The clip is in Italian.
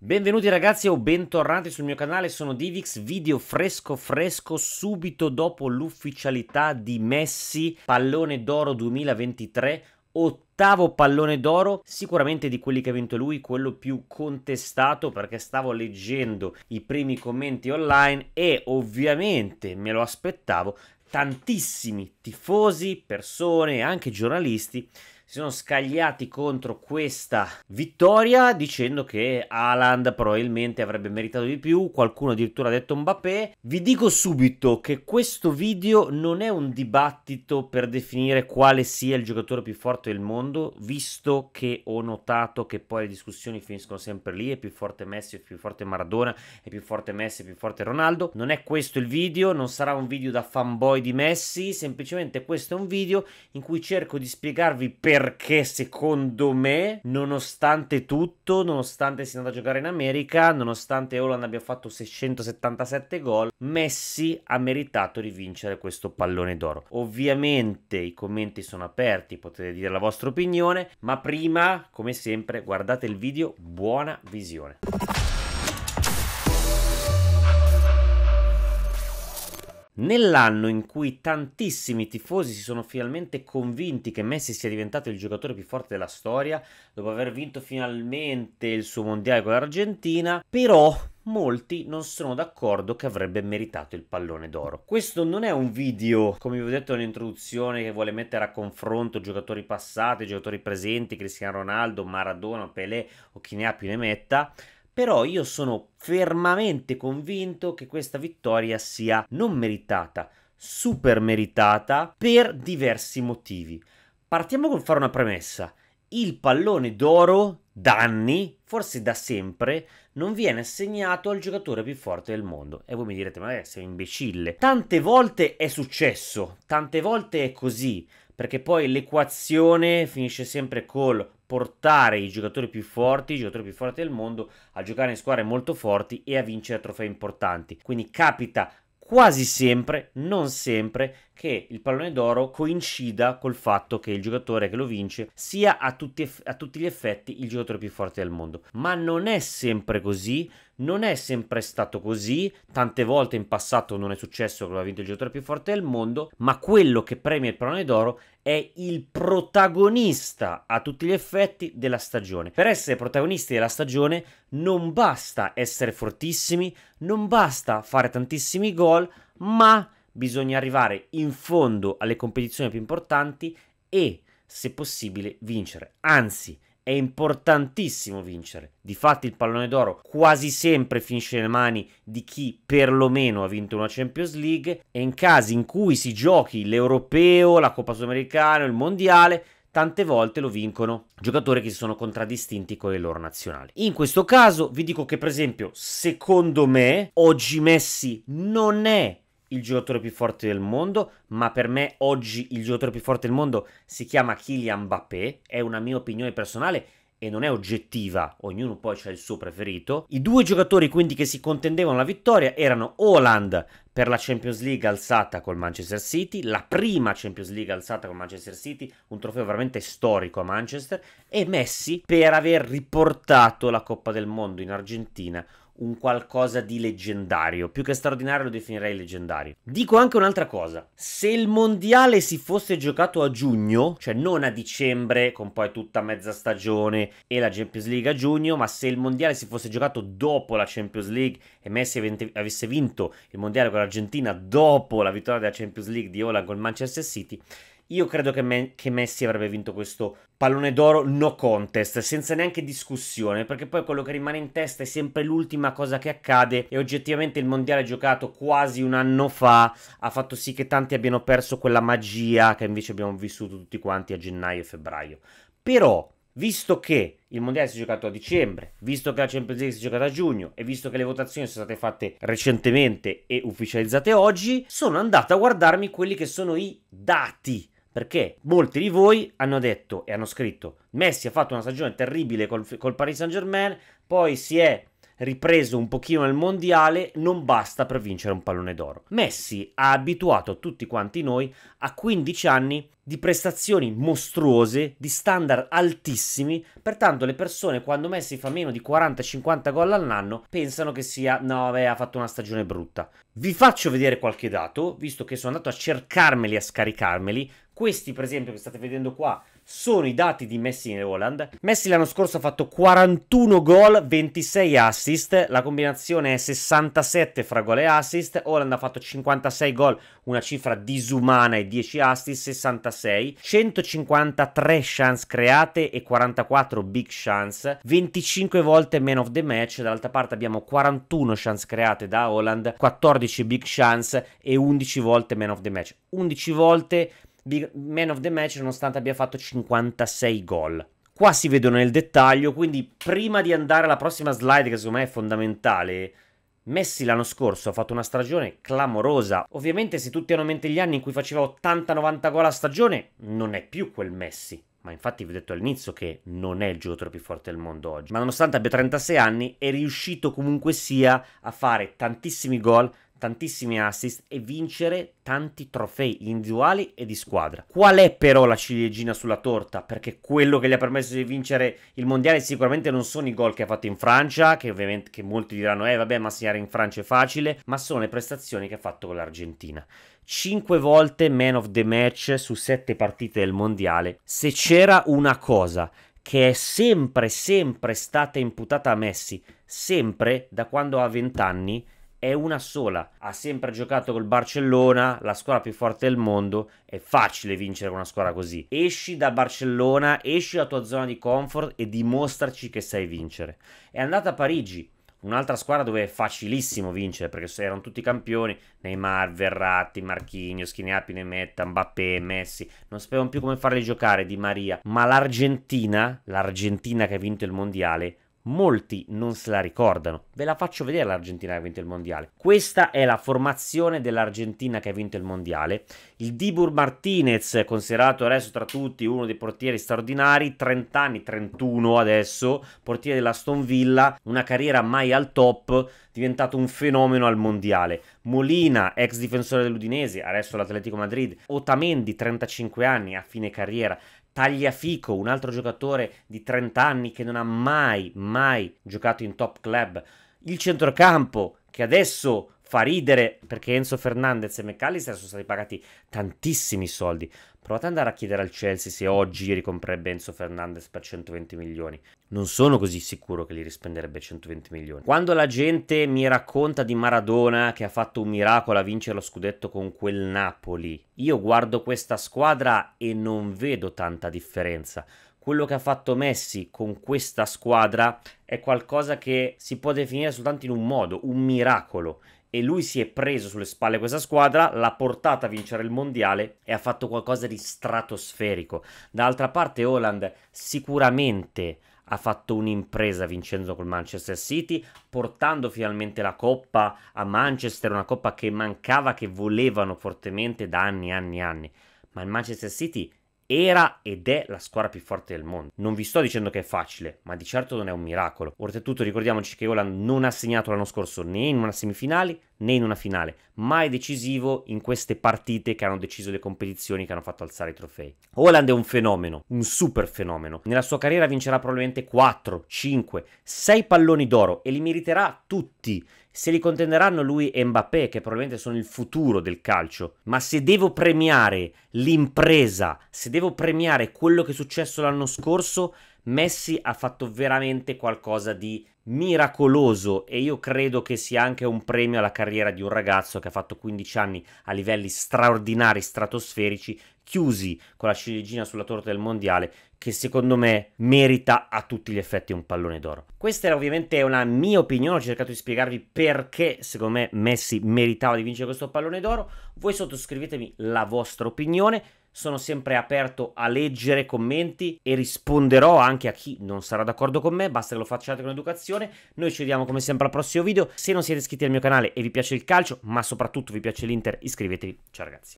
Benvenuti ragazzi o bentornati sul mio canale, sono Divix, video fresco fresco subito dopo l'ufficialità di Messi, pallone d'oro 2023, ottavo pallone d'oro, sicuramente di quelli che ha vinto lui, quello più contestato perché stavo leggendo i primi commenti online e ovviamente me lo aspettavo, tantissimi tifosi, persone, anche giornalisti si sono scagliati contro questa vittoria dicendo che Haaland probabilmente avrebbe meritato di più, qualcuno addirittura ha detto Mbappé. Vi dico subito che questo video non è un dibattito per definire quale sia il giocatore più forte del mondo, visto che ho notato che poi le discussioni finiscono sempre lì, è più forte Messi, è più forte Maradona, è più forte Messi, è più forte Ronaldo. Non è questo il video, non sarà un video da fanboy di Messi, semplicemente questo è un video in cui cerco di spiegarvi per perché secondo me, nonostante tutto, nonostante sia andato a giocare in America, nonostante Holland abbia fatto 677 gol, Messi ha meritato di vincere questo pallone d'oro. Ovviamente i commenti sono aperti, potete dire la vostra opinione, ma prima, come sempre, guardate il video, buona visione. Nell'anno in cui tantissimi tifosi si sono finalmente convinti che Messi sia diventato il giocatore più forte della storia, dopo aver vinto finalmente il suo mondiale con l'Argentina, però molti non sono d'accordo che avrebbe meritato il pallone d'oro. Questo non è un video, come vi ho detto nell'introduzione, che vuole mettere a confronto giocatori passati, giocatori presenti, Cristiano Ronaldo, Maradona, Pelé o chi ne ha più ne metta però io sono fermamente convinto che questa vittoria sia non meritata, super meritata per diversi motivi. Partiamo con fare una premessa. Il pallone d'oro da anni, forse da sempre, non viene assegnato al giocatore più forte del mondo. E voi mi direte, ma eh, sei un imbecille. Tante volte è successo, tante volte è così, perché poi l'equazione finisce sempre col portare i giocatori più forti, i giocatori più forti del mondo, a giocare in squadre molto forti e a vincere trofei importanti. Quindi capita quasi sempre, non sempre, che il pallone d'oro coincida col fatto che il giocatore che lo vince sia a tutti, a tutti gli effetti il giocatore più forte del mondo. Ma non è sempre così, non è sempre stato così, tante volte in passato non è successo che lo ha vinto il giocatore più forte del mondo, ma quello che premia il pallone d'oro è il protagonista a tutti gli effetti della stagione. Per essere protagonisti della stagione non basta essere fortissimi, non basta fare tantissimi gol, ma bisogna arrivare in fondo alle competizioni più importanti e, se possibile, vincere. Anzi, è importantissimo vincere. Difatti il pallone d'oro quasi sempre finisce nelle mani di chi perlomeno ha vinto una Champions League e in casi in cui si giochi l'europeo, la Coppa Sudamericana, il Mondiale, tante volte lo vincono giocatori che si sono contraddistinti con le loro nazionali. In questo caso vi dico che per esempio, secondo me, oggi Messi non è il giocatore più forte del mondo, ma per me oggi il giocatore più forte del mondo si chiama Kylian Mbappé, è una mia opinione personale e non è oggettiva, ognuno poi c'ha il suo preferito. I due giocatori quindi che si contendevano la vittoria erano Holland per la Champions League alzata col Manchester City, la prima Champions League alzata col Manchester City, un trofeo veramente storico a Manchester, e Messi per aver riportato la Coppa del Mondo in Argentina un qualcosa di leggendario. Più che straordinario lo definirei leggendario. Dico anche un'altra cosa. Se il mondiale si fosse giocato a giugno, cioè non a dicembre con poi tutta mezza stagione e la Champions League a giugno, ma se il mondiale si fosse giocato dopo la Champions League e Messi avesse vinto il mondiale con l'Argentina dopo la vittoria della Champions League di Ola con Manchester City, io credo che, me- che, Messi avrebbe vinto questo pallone d'oro no contest, senza neanche discussione, perché poi quello che rimane in testa è sempre l'ultima cosa che accade e oggettivamente il mondiale giocato quasi un anno fa ha fatto sì che tanti abbiano perso quella magia che invece abbiamo vissuto tutti quanti a gennaio e febbraio. Però, visto che il mondiale si è giocato a dicembre, visto che la Champions League si è giocata a giugno e visto che le votazioni sono state fatte recentemente e ufficializzate oggi, sono andato a guardarmi quelli che sono i dati perché molti di voi hanno detto e hanno scritto: Messi ha fatto una stagione terribile col, col Paris Saint Germain, poi si è ripreso un pochino nel mondiale, non basta per vincere un pallone d'oro. Messi ha abituato tutti quanti noi a 15 anni di prestazioni mostruose, di standard altissimi, pertanto le persone quando Messi fa meno di 40-50 gol all'anno pensano che sia no, vabbè, ha fatto una stagione brutta. Vi faccio vedere qualche dato, visto che sono andato a cercarmeli, a scaricarmeli, questi, per esempio, che state vedendo qua, sono i dati di Messi e Holland. Messi l'anno scorso ha fatto 41 gol, 26 assist, la combinazione è 67 fra gol e assist. Holland ha fatto 56 gol, una cifra disumana e 10 assist, 66, 153 chance create e 44 big chance, 25 volte man of the match. Dall'altra parte abbiamo 41 chance create da Holland, 14 big chance e 11 volte man of the match. 11 volte big man of the match nonostante abbia fatto 56 gol. Qua si vedono nel dettaglio, quindi prima di andare alla prossima slide che secondo me è fondamentale, Messi l'anno scorso ha fatto una stagione clamorosa. Ovviamente se tutti hanno in mente gli anni in cui faceva 80-90 gol a stagione, non è più quel Messi. Ma infatti vi ho detto all'inizio che non è il giocatore più forte del mondo oggi. Ma nonostante abbia 36 anni, è riuscito comunque sia a fare tantissimi gol, tantissimi assist e vincere tanti trofei individuali e di squadra. Qual è però la ciliegina sulla torta? Perché quello che gli ha permesso di vincere il mondiale sicuramente non sono i gol che ha fatto in Francia, che ovviamente che molti diranno "Eh vabbè, ma segnare in Francia è facile", ma sono le prestazioni che ha fatto con l'Argentina. 5 volte man of the match su 7 partite del mondiale. Se c'era una cosa che è sempre sempre stata imputata a Messi, sempre da quando ha 20 anni è una sola. Ha sempre giocato col Barcellona, la squadra più forte del mondo. È facile vincere con una squadra così. Esci da Barcellona, esci dalla tua zona di comfort e dimostraci che sai vincere. È andata a Parigi, un'altra squadra dove è facilissimo vincere perché erano tutti campioni Neymar, Verratti, Marchignos, Chineapi, Nemetta, Mbappé, Messi non sapevano più come farli giocare Di Maria ma l'Argentina l'Argentina che ha vinto il mondiale molti non se la ricordano. Ve la faccio vedere l'Argentina che ha vinto il mondiale. Questa è la formazione dell'Argentina che ha vinto il mondiale. Il Dibur Martinez, considerato adesso tra tutti uno dei portieri straordinari, 30 anni, 31 adesso, portiere della Stone Villa, una carriera mai al top, diventato un fenomeno al mondiale. Molina, ex difensore dell'Udinese, adesso l'Atletico Madrid. Otamendi, 35 anni, a fine carriera. Tagliafico, un altro giocatore di 30 anni che non ha mai, mai giocato in top club. Il centrocampo, che adesso fa ridere perché Enzo Fernandez e McAllister sono stati pagati tantissimi soldi. Provate ad andare a chiedere al Chelsea se oggi ricomprerebbe Enzo Fernandez per 120 milioni. Non sono così sicuro che li rispenderebbe 120 milioni. Quando la gente mi racconta di Maradona che ha fatto un miracolo a vincere lo scudetto con quel Napoli, io guardo questa squadra e non vedo tanta differenza quello che ha fatto Messi con questa squadra è qualcosa che si può definire soltanto in un modo, un miracolo e lui si è preso sulle spalle questa squadra, l'ha portata a vincere il mondiale e ha fatto qualcosa di stratosferico. D'altra parte Holland sicuramente ha fatto un'impresa vincendo col Manchester City, portando finalmente la coppa a Manchester, una coppa che mancava, che volevano fortemente da anni e anni e anni. Ma il Manchester City era ed è la squadra più forte del mondo. Non vi sto dicendo che è facile, ma di certo non è un miracolo. Oltretutto ricordiamoci che Holland non ha segnato l'anno scorso né in una semifinale né in una finale, mai decisivo in queste partite che hanno deciso le competizioni che hanno fatto alzare i trofei. Holland è un fenomeno, un super fenomeno. Nella sua carriera vincerà probabilmente 4, 5, 6 palloni d'oro e li meriterà tutti. Se li contenderanno lui e Mbappé, che probabilmente sono il futuro del calcio, ma se devo premiare l'impresa, se devo premiare quello che è successo l'anno scorso, Messi ha fatto veramente qualcosa di miracoloso e io credo che sia anche un premio alla carriera di un ragazzo che ha fatto 15 anni a livelli straordinari, stratosferici, chiusi con la ciliegina sulla torta del mondiale che secondo me merita a tutti gli effetti un pallone d'oro. Questa era ovviamente una mia opinione, ho cercato di spiegarvi perché secondo me Messi meritava di vincere questo pallone d'oro. Voi sottoscrivetemi la vostra opinione, sono sempre aperto a leggere commenti e risponderò anche a chi non sarà d'accordo con me, basta che lo facciate con educazione. Noi ci vediamo come sempre al prossimo video, se non siete iscritti al mio canale e vi piace il calcio, ma soprattutto vi piace l'Inter, iscrivetevi. Ciao ragazzi.